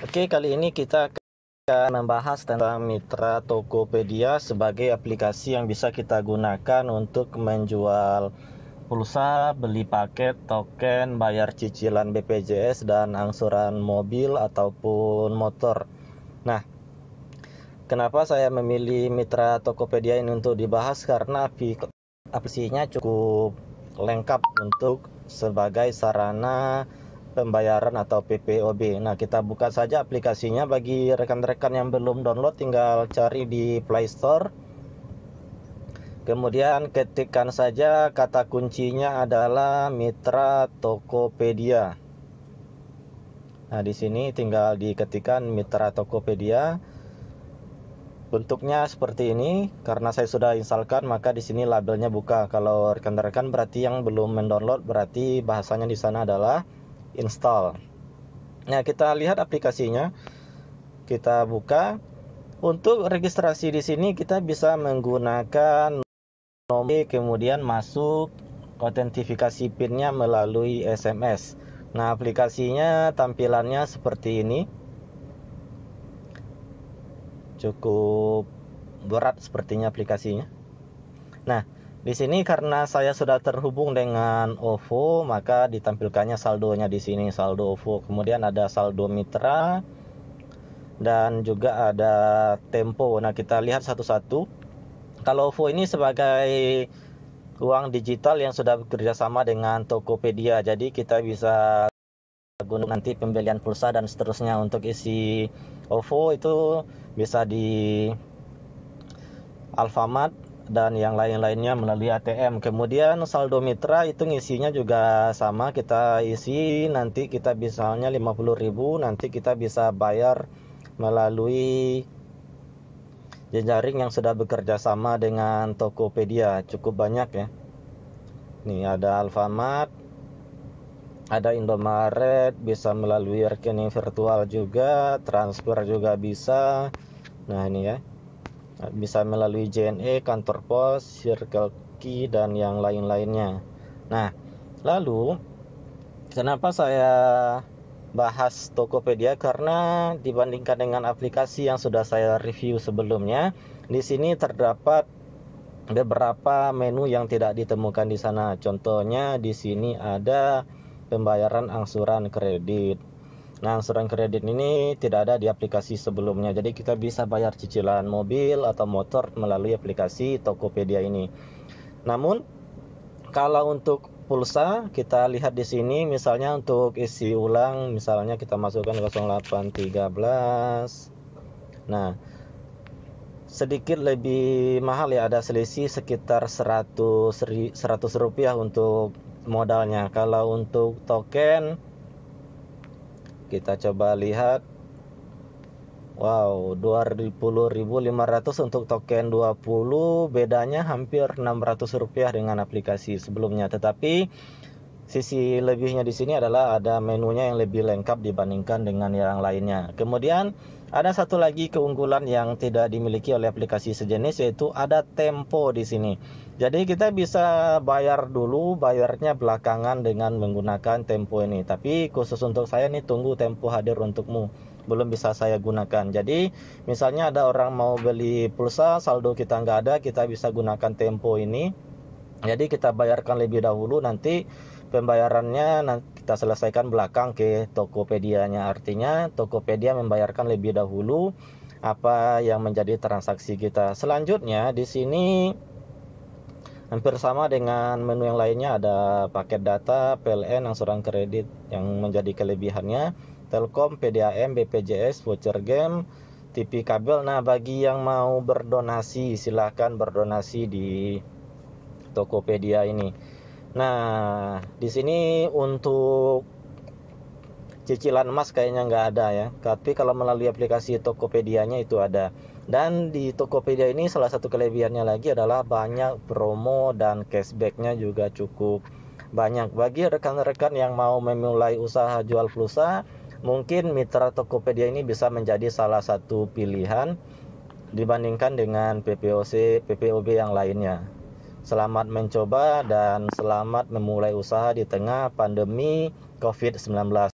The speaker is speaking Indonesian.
Oke, kali ini kita akan membahas tentang mitra Tokopedia sebagai aplikasi yang bisa kita gunakan untuk menjual pulsa, beli paket, token, bayar cicilan BPJS dan angsuran mobil ataupun motor. Nah, kenapa saya memilih mitra Tokopedia ini untuk dibahas karena aplikasinya cukup lengkap untuk sebagai sarana pembayaran atau PPOB. Nah, kita buka saja aplikasinya bagi rekan-rekan yang belum download tinggal cari di Play Store. Kemudian ketikkan saja kata kuncinya adalah Mitra Tokopedia. Nah, di sini tinggal diketikkan Mitra Tokopedia. Bentuknya seperti ini, karena saya sudah instalkan, maka di sini labelnya buka. Kalau rekan-rekan berarti yang belum mendownload berarti bahasanya di sana adalah install. Nah, kita lihat aplikasinya. Kita buka. Untuk registrasi di sini kita bisa menggunakan nomor kemudian masuk autentifikasi PIN-nya melalui SMS. Nah, aplikasinya tampilannya seperti ini. Cukup berat sepertinya aplikasinya. Nah, di sini karena saya sudah terhubung dengan OVO, maka ditampilkannya saldonya di sini saldo OVO. Kemudian ada saldo Mitra dan juga ada Tempo. Nah, kita lihat satu-satu. Kalau OVO ini sebagai uang digital yang sudah bekerja sama dengan Tokopedia, jadi kita bisa gunung nanti pembelian pulsa dan seterusnya untuk isi OVO itu bisa di Alfamart dan yang lain-lainnya melalui ATM. Kemudian saldo mitra itu ngisinya juga sama kita isi nanti kita misalnya 50.000 nanti kita bisa bayar melalui jejaring yang sudah bekerja sama dengan Tokopedia cukup banyak ya. Nih ada Alfamart, ada Indomaret, bisa melalui rekening virtual juga, transfer juga bisa. Nah ini ya bisa melalui JNE, kantor pos, Circle K dan yang lain-lainnya. Nah, lalu kenapa saya bahas Tokopedia karena dibandingkan dengan aplikasi yang sudah saya review sebelumnya, di sini terdapat beberapa menu yang tidak ditemukan di sana. Contohnya di sini ada pembayaran angsuran kredit Nah, angsuran kredit ini tidak ada di aplikasi sebelumnya. Jadi kita bisa bayar cicilan mobil atau motor melalui aplikasi Tokopedia ini. Namun kalau untuk pulsa kita lihat di sini misalnya untuk isi ulang misalnya kita masukkan 0813. Nah, sedikit lebih mahal ya ada selisih sekitar 100 100 rupiah untuk modalnya. Kalau untuk token kita coba lihat Wow, 20.500 untuk token 20 bedanya hampir 600 rupiah dengan aplikasi sebelumnya. Tetapi Sisi lebihnya di sini adalah ada menunya yang lebih lengkap dibandingkan dengan yang lainnya. Kemudian ada satu lagi keunggulan yang tidak dimiliki oleh aplikasi sejenis yaitu ada tempo di sini. Jadi kita bisa bayar dulu, bayarnya belakangan dengan menggunakan tempo ini. Tapi khusus untuk saya nih tunggu tempo hadir untukmu belum bisa saya gunakan. Jadi misalnya ada orang mau beli pulsa, saldo kita nggak ada, kita bisa gunakan tempo ini. Jadi kita bayarkan lebih dahulu nanti pembayarannya kita selesaikan belakang ke Tokopedia-nya. Artinya Tokopedia membayarkan lebih dahulu apa yang menjadi transaksi kita. Selanjutnya di sini hampir sama dengan menu yang lainnya ada paket data, PLN, angsuran kredit yang menjadi kelebihannya, Telkom, PDAM, BPJS, voucher game, TV kabel. Nah, bagi yang mau berdonasi silahkan berdonasi di Tokopedia ini. Nah, di sini untuk cicilan emas kayaknya nggak ada ya. Tapi kalau melalui aplikasi Tokopedia-nya itu ada. Dan di Tokopedia ini salah satu kelebihannya lagi adalah banyak promo dan cashbacknya juga cukup banyak. Bagi rekan-rekan yang mau memulai usaha jual pulsa, mungkin mitra Tokopedia ini bisa menjadi salah satu pilihan dibandingkan dengan PPOC, PPOB yang lainnya. Selamat mencoba dan selamat memulai usaha di tengah pandemi COVID-19.